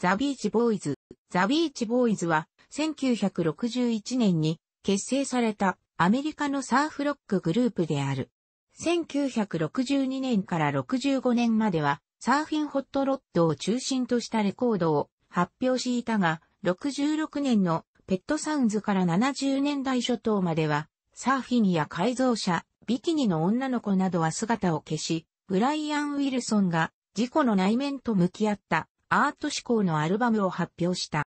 ザ・ビーチ・ボーイズ。ザ・ビーチ・ボーイズは、1961年に結成されたアメリカのサーフロックグループである。1962年から65年までは、サーフィンホットロッドを中心としたレコードを発表していたが、66年のペットサウンズから70年代初頭までは、サーフィンや改造車、ビキニの女の子などは姿を消し、ブライアン・ウィルソンが事故の内面と向き合ったアート志向のアルバムを発表した。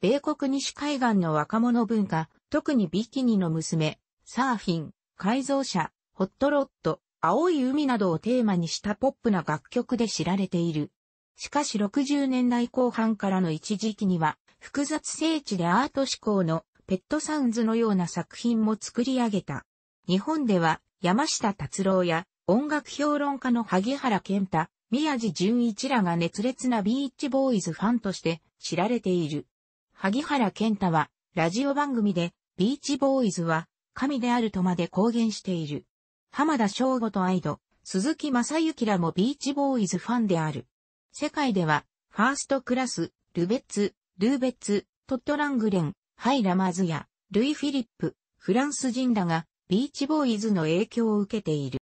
米国西海岸の若者文化、特にビキニの娘、サーフィン、改造車、ホットロッド、青い海などをテーマにしたポップな楽曲で知られている。しかし60年代後半からの一時期には、複雑聖地でアート志向のペットサウンズのような作品も作り上げた。日本では山下達郎や音楽評論家の萩原健太、宮地純一らが熱烈なビーチボーイズファンとして知られている。萩原健太は、ラジオ番組で、ビーチボーイズは、神であるとまで公言している。浜田翔吾とアイド、鈴木正幸らもビーチボーイズファンである。世界では、ファーストクラス、ルベッツ、ルーベッツ、トットラングレン、ハイラマズや、ルイ・フィリップ、フランス人らが、ビーチボーイズの影響を受けている。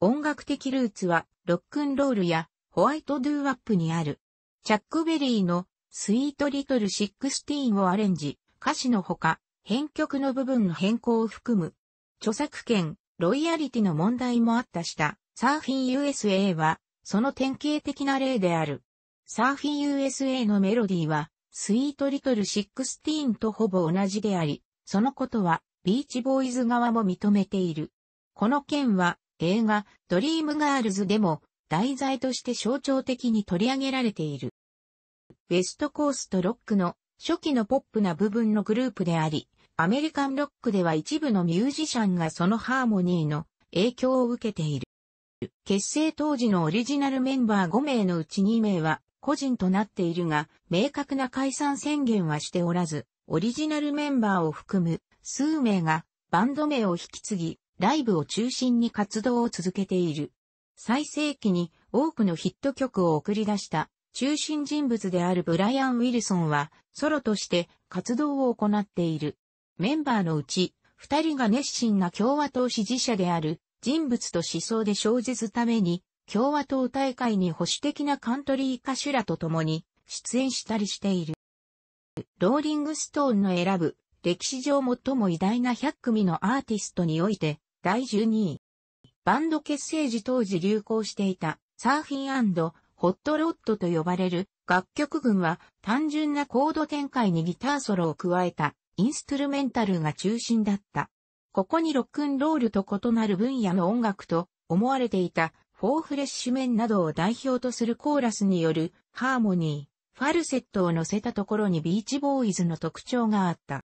音楽的ルーツは、ロックンロールやホワイトドゥーアップにある。チャックベリーのスイートリトルシックスティーンをアレンジ、歌詞のほか、編曲の部分の変更を含む。著作権、ロイヤリティの問題もあったした、サーフィン USA は、その典型的な例である。サーフィン USA のメロディーは、スイートリトルシックスティーンとほぼ同じであり、そのことは、ビーチボーイズ側も認めている。この件は、映画、ドリームガールズでも、題材として象徴的に取り上げられている。ウェストコーストロックの初期のポップな部分のグループであり、アメリカンロックでは一部のミュージシャンがそのハーモニーの影響を受けている。結成当時のオリジナルメンバー5名のうち2名は個人となっているが、明確な解散宣言はしておらず、オリジナルメンバーを含む数名がバンド名を引き継ぎ、ライブを中心に活動を続けている。最盛期に多くのヒット曲を送り出した中心人物であるブライアン・ウィルソンはソロとして活動を行っている。メンバーのうち二人が熱心な共和党支持者である人物と思想で生じずために共和党大会に保守的なカントリー歌手らと共に出演したりしている。ローリングストーンの選ぶ歴史上最も偉大な100組のアーティストにおいて第12位。バンド結成時当時流行していたサーフィンホットロッドと呼ばれる楽曲群は単純なコード展開にギターソロを加えたインストゥルメンタルが中心だった。ここにロックンロールと異なる分野の音楽と思われていたフォーフレッシュメンなどを代表とするコーラスによるハーモニー、ファルセットを乗せたところにビーチボーイズの特徴があった。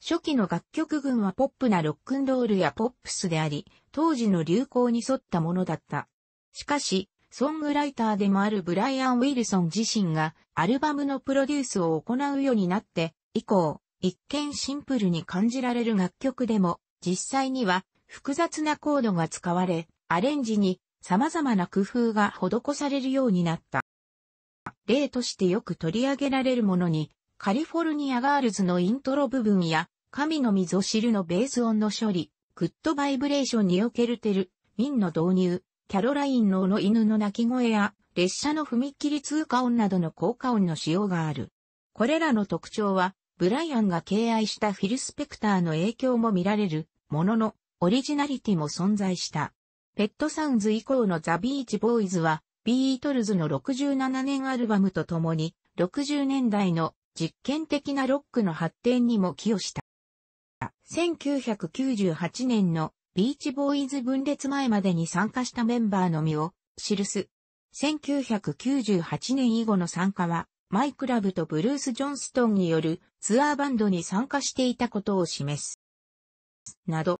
初期の楽曲群はポップなロックンロールやポップスであり、当時の流行に沿ったものだった。しかし、ソングライターでもあるブライアン・ウィルソン自身がアルバムのプロデュースを行うようになって以降、一見シンプルに感じられる楽曲でも実際には複雑なコードが使われ、アレンジに様々な工夫が施されるようになった。例としてよく取り上げられるものにカリフォルニアガールズのイントロ部分や、神の溝汁のベース音の処理、グッドバイブレーションにおけるテル、ミンの導入、キャロラインのの犬の鳴き声や、列車の踏切通過音などの効果音の使用がある。これらの特徴は、ブライアンが敬愛したフィル・スペクターの影響も見られる、ものの、オリジナリティも存在した。ペットサウンズ以降のザ・ビーチ・ボーイズは、ビートルズの67年アルバムとともに、60年代の実験的なロックの発展にも寄与した。1998年のビーチボーイズ分裂前までに参加したメンバーのみを記す。1998年以後の参加は、マイクラブとブルース・ジョンストンによるツアーバンドに参加していたことを示す。など。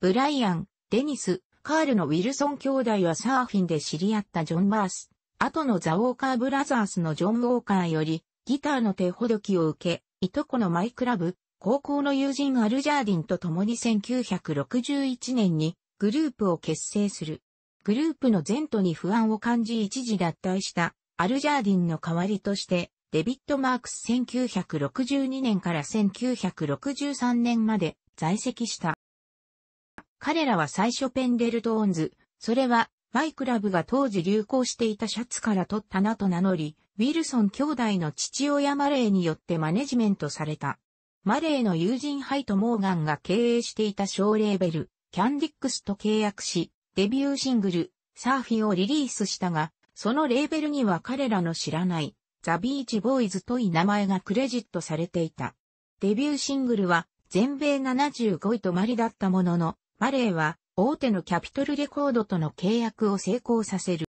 ブライアン、デニス、カールのウィルソン兄弟はサーフィンで知り合ったジョン・バース、後のザ・ウォーカー・ブラザースのジョン・ウォーカーよりギターの手ほどきを受け、いとこのマイクラブ、高校の友人アルジャーディンと共に1961年にグループを結成する。グループの前途に不安を感じ一時脱退したアルジャーディンの代わりとして、デビット・マークス1962年から1963年まで在籍した。彼らは最初ペンデルトーンズ、それは、マイクラブが当時流行していたシャツから取ったなと名乗り、ウィルソン兄弟の父親マレーによってマネジメントされた。マレーの友人ハイト・モーガンが経営していた小レーベル、キャンディックスと契約し、デビューシングル、サーフィンをリリースしたが、そのレーベルには彼らの知らない、ザ・ビーチ・ボーイズという名前がクレジットされていた。デビューシングルは全米75位とまりだったものの、マレーは大手のキャピトルレコードとの契約を成功させる。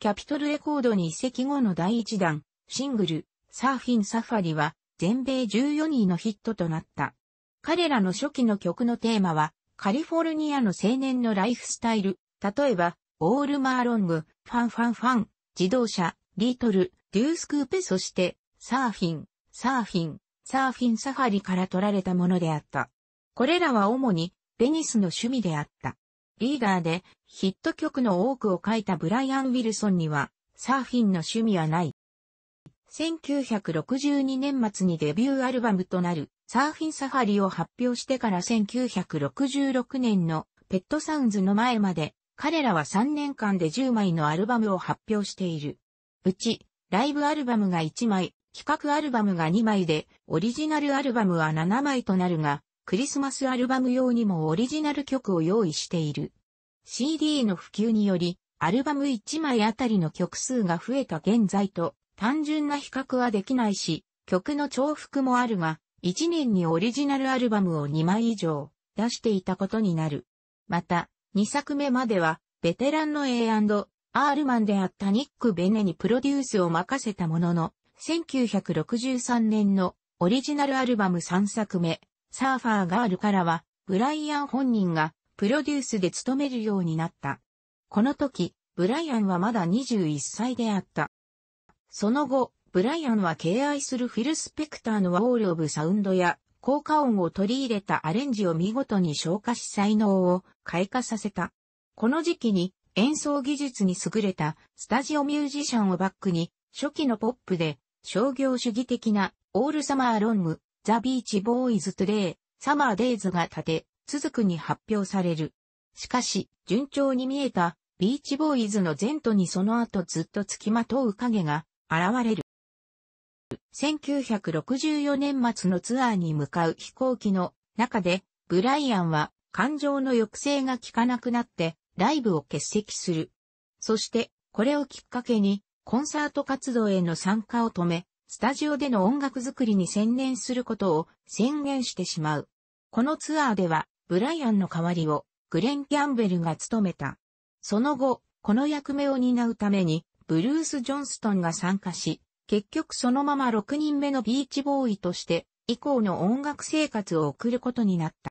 キャピトルレコードに移籍後の第1弾、シングル、サーフィンサファリは、全米14位のヒットとなった。彼らの初期の曲のテーマは、カリフォルニアの青年のライフスタイル、例えば、オールマーロング、ファンファンファン、自動車、リートル、デュースクーペそして、サーフィン、サーフィン、サーフィンサファリから取られたものであった。これらは主に、ベニスの趣味であった。リーダーでヒット曲の多くを書いたブライアン・ウィルソンにはサーフィンの趣味はない。1962年末にデビューアルバムとなるサーフィンサファリを発表してから1966年のペットサウンズの前まで彼らは3年間で10枚のアルバムを発表している。うちライブアルバムが1枚、企画アルバムが2枚でオリジナルアルバムは7枚となるがクリスマスアルバム用にもオリジナル曲を用意している。CD の普及により、アルバム1枚あたりの曲数が増えた現在と単純な比較はできないし、曲の重複もあるが、1年にオリジナルアルバムを2枚以上出していたことになる。また、2作目までは、ベテランの A&R マンであったニック・ベネにプロデュースを任せたものの、1963年のオリジナルアルバム3作目、サーファーガールからは、ブライアン本人がプロデュースで務めるようになった。この時、ブライアンはまだ21歳であった。その後、ブライアンは敬愛するフィル・スペクターのワオール・オブ・サウンドや、効果音を取り入れたアレンジを見事に消化し才能を開花させた。この時期に演奏技術に優れたスタジオミュージシャンをバックに初期のポップで商業主義的なオールサマーロングザ・ビーチ・ボーイズ・トゥ・レイ、サマー・デイズが立て、続くに発表される。しかし、順調に見えた、ビーチ・ボーイズの前途にその後ずっと付きまとう影が現れる。1964年末のツアーに向かう飛行機の中で、ブライアンは感情の抑制が効かなくなって、ライブを欠席する。そして、これをきっかけに、コンサート活動への参加を止め、スタジオでの音楽作りに専念することを宣言してしまう。このツアーでは、ブライアンの代わりを、グレン・キャンベルが務めた。その後、この役目を担うために、ブルース・ジョンストンが参加し、結局そのまま6人目のビーチボーイとして、以降の音楽生活を送ることになった。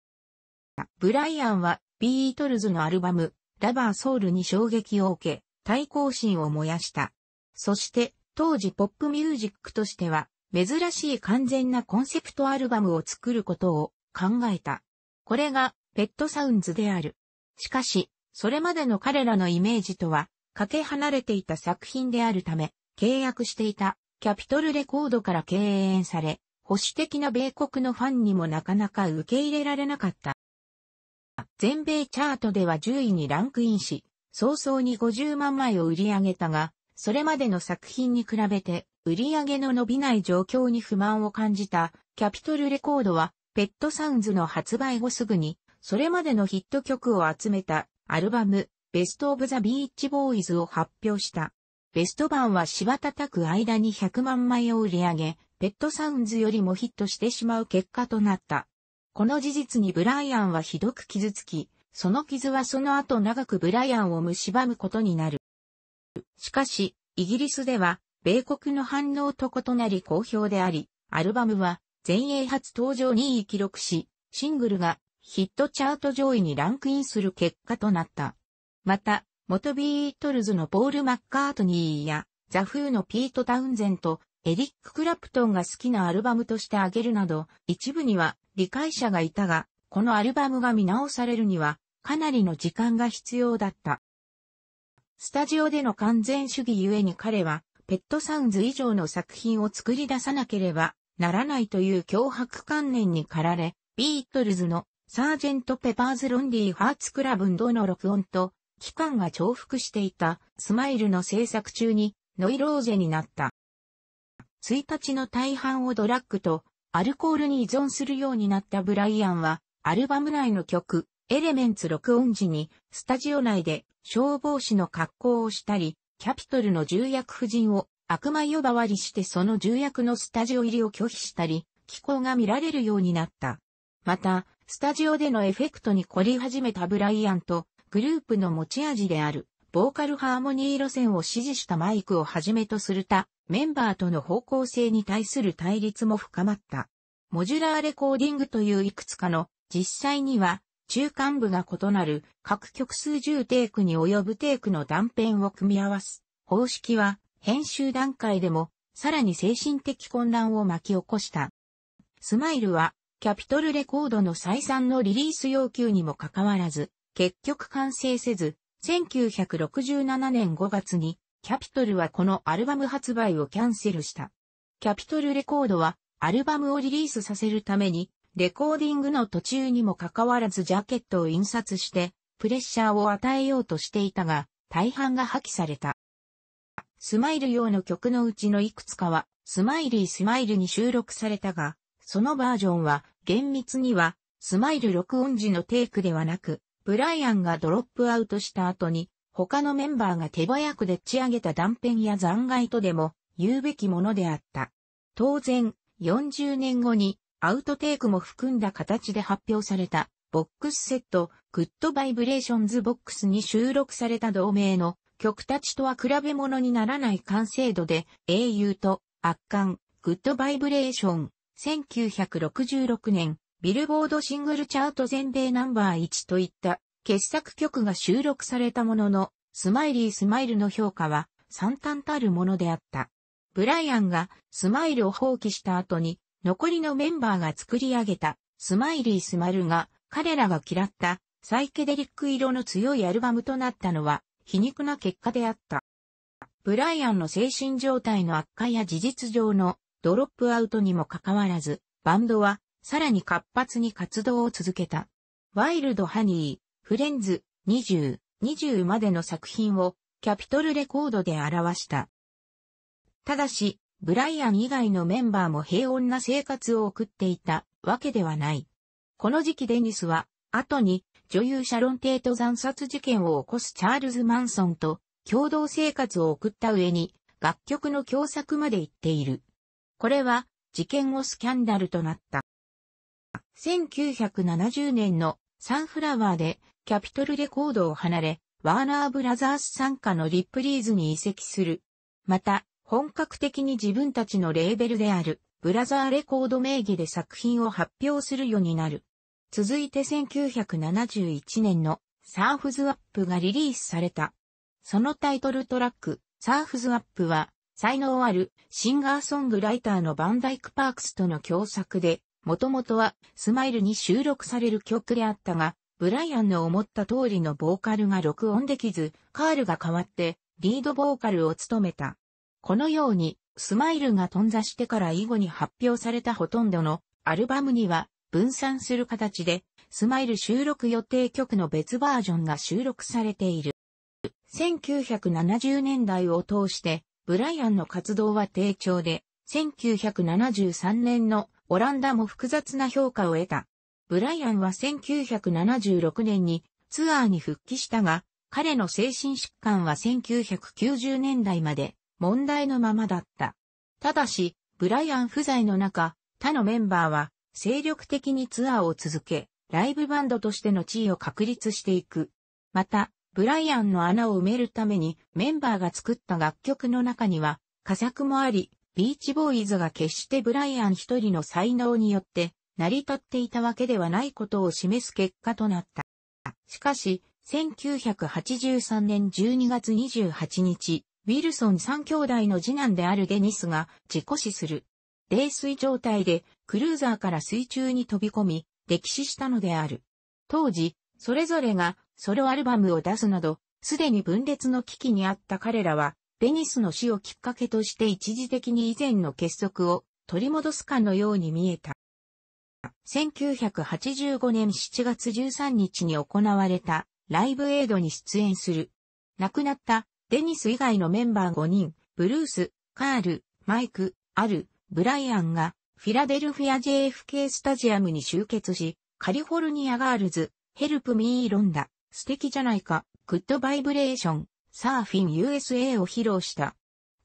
ブライアンは、ビートルズのアルバム、ラバー・ソウルに衝撃を受け、対抗心を燃やした。そして、当時ポップミュージックとしては、珍しい完全なコンセプトアルバムを作ることを考えた。これが、ペットサウンズである。しかし、それまでの彼らのイメージとは、かけ離れていた作品であるため、契約していたキャピトルレコードから敬遠され、保守的な米国のファンにもなかなか受け入れられなかった。全米チャートでは10位にランクインし、早々に50万枚を売り上げたが、それまでの作品に比べて売り上げの伸びない状況に不満を感じたキャピトルレコードはペットサウンズの発売後すぐにそれまでのヒット曲を集めたアルバムベストオブザビーチボーイズを発表した。ベスト版は芝叩く間に100万枚を売り上げ、ペットサウンズよりもヒットしてしまう結果となった。この事実にブライアンはひどく傷つき、その傷はその後長くブライアンを蝕むことになる。しかし、イギリスでは、米国の反応と異なり好評であり、アルバムは全英初登場2位記録し、シングルがヒットチャート上位にランクインする結果となった。また、元ビートルズのポール・マッカートニーや、ザ・フーのピート・タウンゼント、エリック・クラプトンが好きなアルバムとして挙げるなど、一部には理解者がいたが、このアルバムが見直されるには、かなりの時間が必要だった。スタジオでの完全主義ゆえに彼は、ペットサウンズ以上の作品を作り出さなければならないという脅迫観念に駆られ、ビートルズのサージェント・ペパーズ・ロンリー・ハーツ・クラブンドの録音と、期間が重複していたスマイルの制作中にノイローゼになった。1日の大半をドラッグとアルコールに依存するようになったブライアンは、アルバム内の曲、エレメンツ録音時に、スタジオ内で消防士の格好をしたり、キャピトルの重役夫人を悪魔呼ばわりしてその重役のスタジオ入りを拒否したり、気候が見られるようになった。また、スタジオでのエフェクトに凝り始めたブライアンと、グループの持ち味である、ボーカルハーモニー路線を支持したマイクをはじめとする他、メンバーとの方向性に対する対立も深まった。モジュラーレコーディングといういくつかの、実際には中間部が異なる各曲数十テイクに及ぶテイクの断片を組み合わす方式は編集段階でもさらに精神的混乱を巻き起こした。スマイルはキャピトルレコードの再三のリリース要求にもかかわらず結局完成せず1967年5月にキャピトルはこのアルバム発売をキャンセルした。キャピトルレコードはアルバムをリリースさせるためにレコーディングの途中にもかかわらずジャケットを印刷して、プレッシャーを与えようとしていたが、大半が破棄された。スマイル用の曲のうちのいくつかは、スマイリースマイルに収録されたが、そのバージョンは、厳密には、スマイル録音時のテイクではなく、ブライアンがドロップアウトした後に、他のメンバーが手早くでっち上げた断片や残骸とでも、言うべきものであった。当然、40年後に、アウトテイクも含んだ形で発表された、ボックスセット、グッドバイブレーションズボックスに収録された同名の曲たちとは比べ物にならない完成度で、英雄と圧巻、グッドバイブレーション、1966年、ビルボードシングルチャート全米ナンバー1といった傑作曲が収録されたものの、スマイリースマイルの評価は惨憺たるものであった。ブライアンがスマイルを放棄した後に残りのメンバーが作り上げたスマイリースマルが彼らが嫌ったサイケデリック色の強いアルバムとなったのは皮肉な結果であった。ブライアンの精神状態の悪化や事実上のドロップアウトにもかかわらず、バンドはさらに活発に活動を続けた。ワイルドハニー、フレンズ、20、20までの作品をキャピトルレコードで表した。ただし、ブライアン以外のメンバーも平穏な生活を送っていたわけではない。この時期デニスは、後に女優シャロン・テイト惨殺事件を起こすチャールズ・マンソンと共同生活を送った上に、楽曲の共作まで行っている。これは、事件後スキャンダルとなった。1970年のサンフラワーでキャピトルレコードを離れ、ワーナーブラザース参加のリップリーズに移籍する。また、本格的に自分たちのレーベルである、ブラザーレコード名義で作品を発表するようになる。続いて1971年のサーフズアップがリリースされた。そのタイトルトラック、サーフズアップは、才能あるシンガーソングライターのバンダイク・パークスとの共作で、もともとはスマイルに収録される曲であったが、ブライアンの思った通りのボーカルが録音できず、カールが代わってリードボーカルを務めた。このように、スマイルが頓挫してから以後に発表されたほとんどのアルバムには分散する形で、スマイル収録予定曲の別バージョンが収録されている。1970年代を通して、ブライアンの活動は低調で、1973年のオランダも複雑な評価を得た。ブライアンは1976年にツアーに復帰したが、彼の精神疾患は1990年代まで問題のままだった。ただし、ブライアン不在の中、他のメンバーは精力的にツアーを続け、ライブバンドとしての地位を確立していく。また、ブライアンの穴を埋めるためにメンバーが作った楽曲の中には、佳作もあり、ビーチボーイズが決してブライアン一人の才能によって成り立っていたわけではないことを示す結果となった。しかし、1983年12月28日、ウィルソン3兄弟の次男であるデニスが事故死する。泥酔状態でクルーザーから水中に飛び込み、溺死したのである。当時、それぞれがソロアルバムを出すなど、すでに分裂の危機にあった彼らは、デニスの死をきっかけとして一時的に以前の結束を取り戻すかのように見えた。1985年7月13日に行われたライブエイドに出演する。亡くなったデニス以外のメンバー5人、ブルース、カール、マイク、アル、ブライアンが、フィラデルフィア JFK スタジアムに集結し、カリフォルニアガールズ、ヘルプミーロンダ、素敵じゃないか、グッドバイブレーション、サーフィン USA を披露した。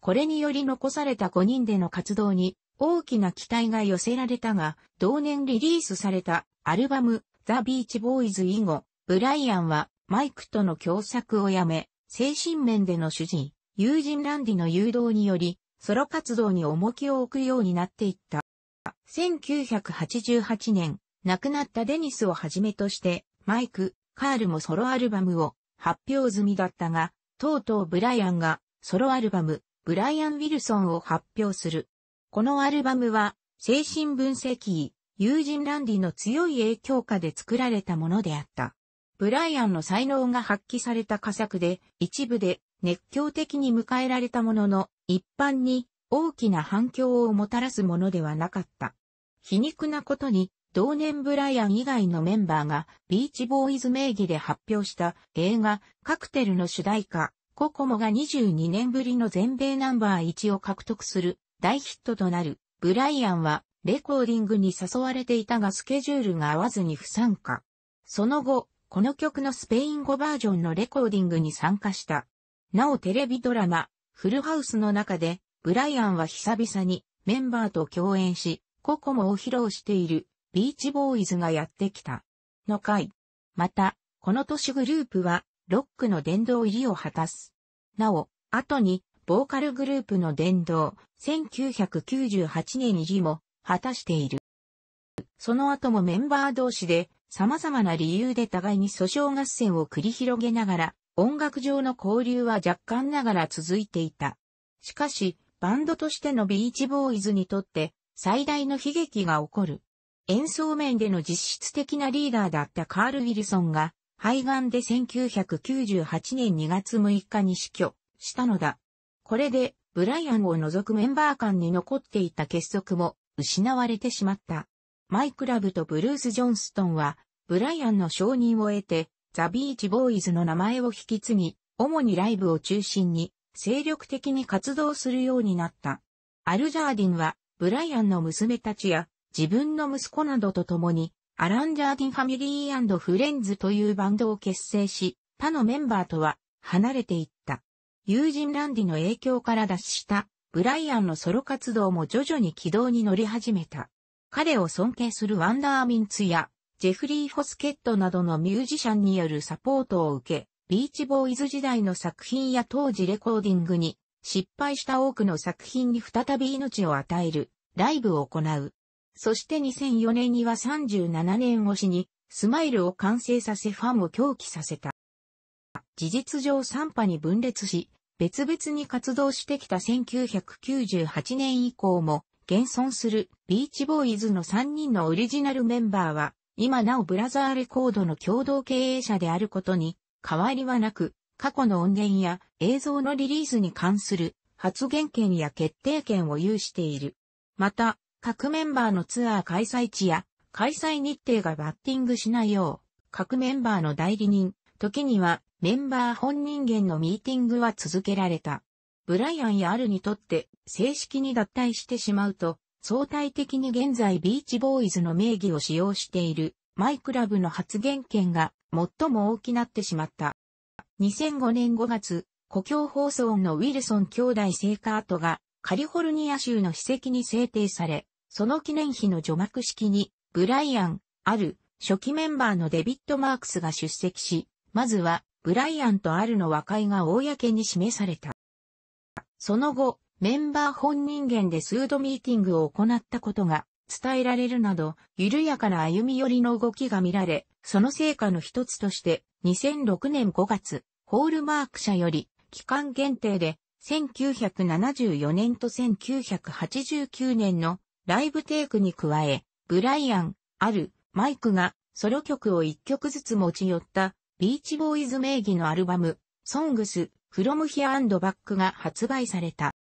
これにより残された5人での活動に大きな期待が寄せられたが、同年リリースされたアルバムザ・ビーチボーイズ以後、ブライアンはマイクとの共作をやめ、精神面での主人、友人ランディの誘導により、ソロ活動に重きを置くようになっていった。1988年、亡くなったデニスをはじめとして、マイク、カールもソロアルバムを発表済みだったが、とうとうブライアンがソロアルバム、ブライアン・ウィルソンを発表する。このアルバムは、精神分析医、友人ランディの強い影響下で作られたものであった。ブライアンの才能が発揮された佳作で、一部で熱狂的に迎えられたものの、一般に大きな反響をもたらすものではなかった。皮肉なことに、同年ブライアン以外のメンバーがビーチボーイズ名義で発表した映画カクテルの主題歌ココモが22年ぶりの全米ナンバー1を獲得する大ヒットとなるブライアンはレコーディングに誘われていたがスケジュールが合わずに不参加。その後、この曲のスペイン語バージョンのレコーディングに参加した。なおテレビドラマ、フルハウスの中で、ブライアンは久々にメンバーと共演し、ココモを披露しているビーチボーイズがやってきた。の回。また、この年グループはロックの殿堂入りを果たす。なお、後にボーカルグループの殿堂、1998年入りも果たしている。その後もメンバー同士で様々な理由で互いに訴訟合戦を繰り広げながら、音楽上の交流は若干ながら続いていた。しかし、バンドとしてのビーチボーイズにとって最大の悲劇が起こる。演奏面での実質的なリーダーだったカール・ウィルソンが、肺がんで1998年2月6日に死去したのだ。これで、ブライアンを除くメンバー間に残っていた結束も失われてしまった。マイクラブとブルース・ジョンストンはブライアンの承認を得て、ザ・ビーチ・ボーイズの名前を引き継ぎ、主にライブを中心に、精力的に活動するようになった。アルジャーディンは、ブライアンの娘たちや、自分の息子などと共に、アラン・ジャーディン・ファミリーフレンズというバンドを結成し、他のメンバーとは離れていった。友人ランディの影響から脱したブライアンのソロ活動も徐々に軌道に乗り始めた。彼を尊敬するワンダーミンツやジェフリー・フォスケットなどのミュージシャンによるサポートを受け、ビーチボーイズ時代の作品や当時レコーディングに失敗した多くの作品に再び命を与えるライブを行う。そして2004年には37年越しにスマイルを完成させファンを狂気させた。事実上3波に分裂し、別々に活動してきた1998年以降も現存するビーチボーイズの3人のオリジナルメンバーは今なおブラザーレコードの共同経営者であることに変わりはなく、過去の音源や映像のリリースに関する発言権や決定権を有している。また、各メンバーのツアー開催地や開催日程がバッティングしないよう、各メンバーの代理人、時にはメンバー本人間のミーティングは続けられた。ブライアンやアルにとって正式に脱退してしまうと、相対的に現在ビーチボーイズの名義を使用しているマイクラブの発言権が最も大きなってしまった。2005年5月、故郷放送のウィルソン兄弟聖カートがカリフォルニア州の史跡に制定され、その記念碑の除幕式にブライアン、ある初期メンバーのデビッド・マークスが出席し、まずはブライアンとアルの和解が公に示された。その後、メンバー本人間で数度ミーティングを行ったことが伝えられるなど、緩やかな歩み寄りの動きが見られ、その成果の一つとして、2006年5月、ホールマーク社より、期間限定で、1974年と1989年のライブテイクに加え、ブライアン、アル、マイクがソロ曲を1曲ずつ持ち寄ったビーチボーイズ名義のアルバム、ソングス、フロムヒアバックが発売された。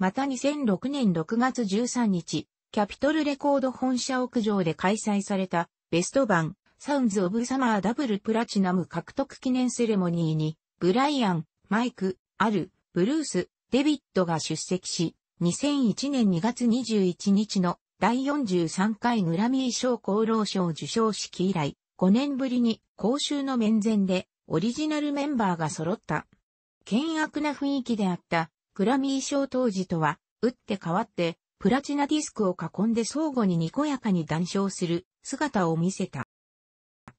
また2006年6月13日、キャピトルレコード本社屋上で開催されたベスト版サウンズ・オブ・サマー・ダブル・プラチナム獲得記念セレモニーにブライアン、マイク、アル、ブルース、デビッドが出席し、2001年2月21日の第43回グラミー賞功労賞受賞式以来、5年ぶりに公衆の面前でオリジナルメンバーが揃った。険悪な雰囲気であったグラミー賞当時とは、打って変わって、プラチナディスクを囲んで相互ににこやかに談笑する姿を見せた。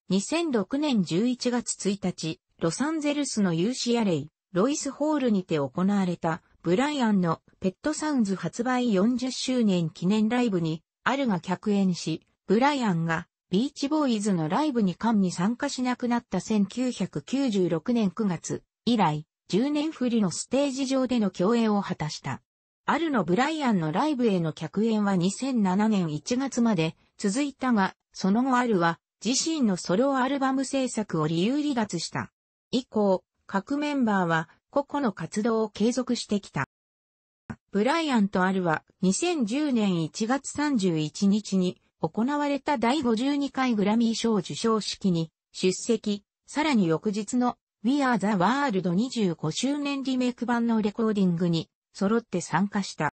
2006年11月1日、ロサンゼルスの u c レイ、ロイスホールにて行われた、ブライアンのペットサウンズ発売40周年記念ライブに、アルが客演し、ブライアンがビーチボーイズのライブに間に参加しなくなった1996年9月以来、10年振りのステージ上での共演を果たした。アルノ・ブライアンのライブへの客演は2007年1月まで続いたが、その後アルは自身のソロアルバム制作を理由離脱した。以降、各メンバーは個々の活動を継続してきた。ブライアンとアルは2010年1月31日に行われた第52回グラミー賞受賞式に出席、さらに翌日の We Are the World 25周年リメイク版のレコーディングに揃って参加した。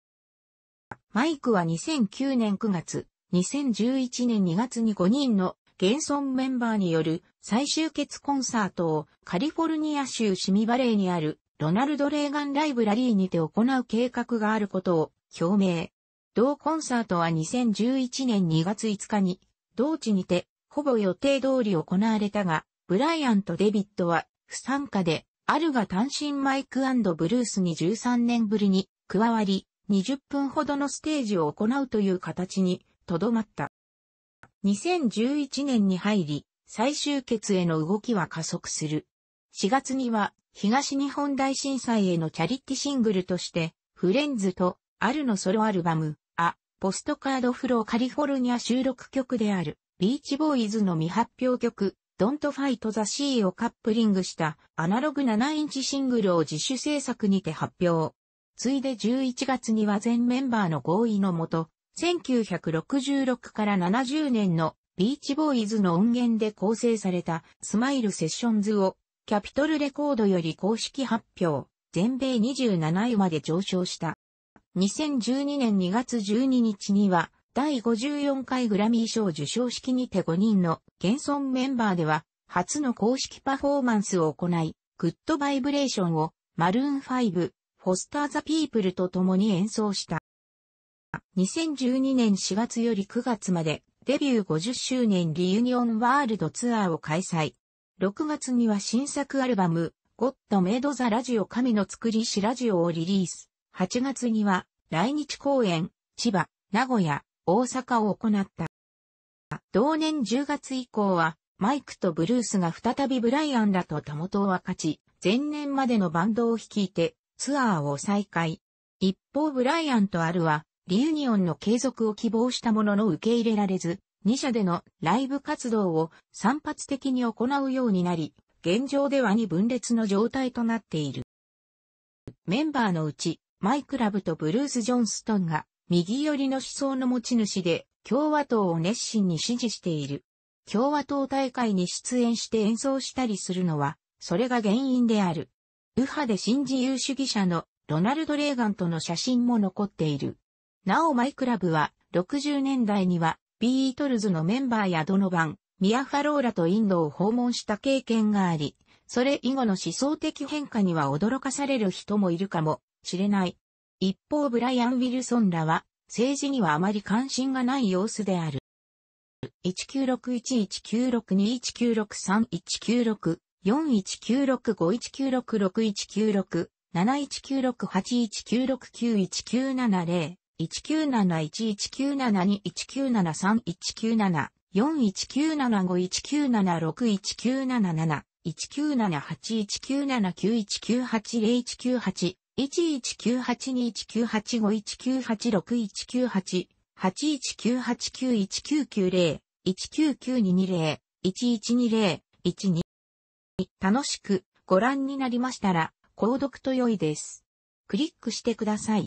マイクは2009年9月、2011年2月に5人の現存メンバーによる最終決コンサートをカリフォルニア州シミバレーにあるロナルド・レーガン・ライブラリーにて行う計画があることを表明。同コンサートは2011年2月5日に同地にてほぼ予定通り行われたが、ブライアンとデビッドは不参加で、あるが単身マイクブルースに13年ぶりに加わり、20分ほどのステージを行うという形にとどまった。2011年に入り、最終決への動きは加速する。4月には東日本大震災へのチャリティシングルとして、フレンズとあるのソロアルバム、ア、ポストカードフローカリフォルニア収録曲である、ビーチボーイズの未発表曲、Don't Fight the Sea をカップリングしたアナログ7インチシングルを自主制作にて発表。ついで11月には全メンバーの合意のもと、1966から70年のビーチボーイズの音源で構成されたスマイルセッションズをキャピトルレコードより公式発表、全米27位まで上昇した。2012年2月12日には第54回グラミー賞受賞式にて5人の現存メンバーでは、初の公式パフォーマンスを行い、グッドバイブレーションをマルーン5、フォスターザピープルと共に演奏した。2012年4月より9月までデビュー50周年リユニオンワールドツアーを開催。6月には新作アルバム、ゴッドメイドザラジオ神の作りしラジオをリリース。8月には来日公演、千葉、名古屋、大阪を行った。同年10月以降は、マイクとブルースが再びブライアンらとたもとを分かち、前年までのバンドを率いてツアーを再開。一方ブライアンとアルは、リユニオンの継続を希望したものの受け入れられず、2社でのライブ活動を散発的に行うようになり、現状では2分裂の状態となっている。メンバーのうち、マイクラブとブルース・ジョンストンが右寄りの思想の持ち主で、共和党を熱心に支持している。共和党大会に出演して演奏したりするのは、それが原因である。右派で新自由主義者のロナルド・レーガンとの写真も残っている。なおマイクラブは、60年代には、ビートルズのメンバーやドノバン、ミア・ファローラとインドを訪問した経験があり、それ以後の思想的変化には驚かされる人もいるかもしれない。一方ブライアン・ウィルソンらは、政治にはあまり関心がない様子である。1 9 6 1 1 9 6 9 1 9 6 1 9 6 4 1 9 6 5 1 9 6 6 1 9 7 0 1 9 7 1 1 9 7 1 9 1 9 7 1 9 7 1 9 7 1 7 1 9 7 5 1 9 7 6 1 9 7 5 1 9 7 6 1 9 7 7 1 9 7 8 1 9 7 9 1 9 8 0 1 9 8 1 1 9 8 2 1 9 8 5 1 9 8 1 9 8 1 9 9 8 8 1 9 8 9 1 9 9 0 1 9 9 2 2 0 1 1 2 0 1 1 2楽しくご覧になりましたら、購読と良いです。クリックしてください。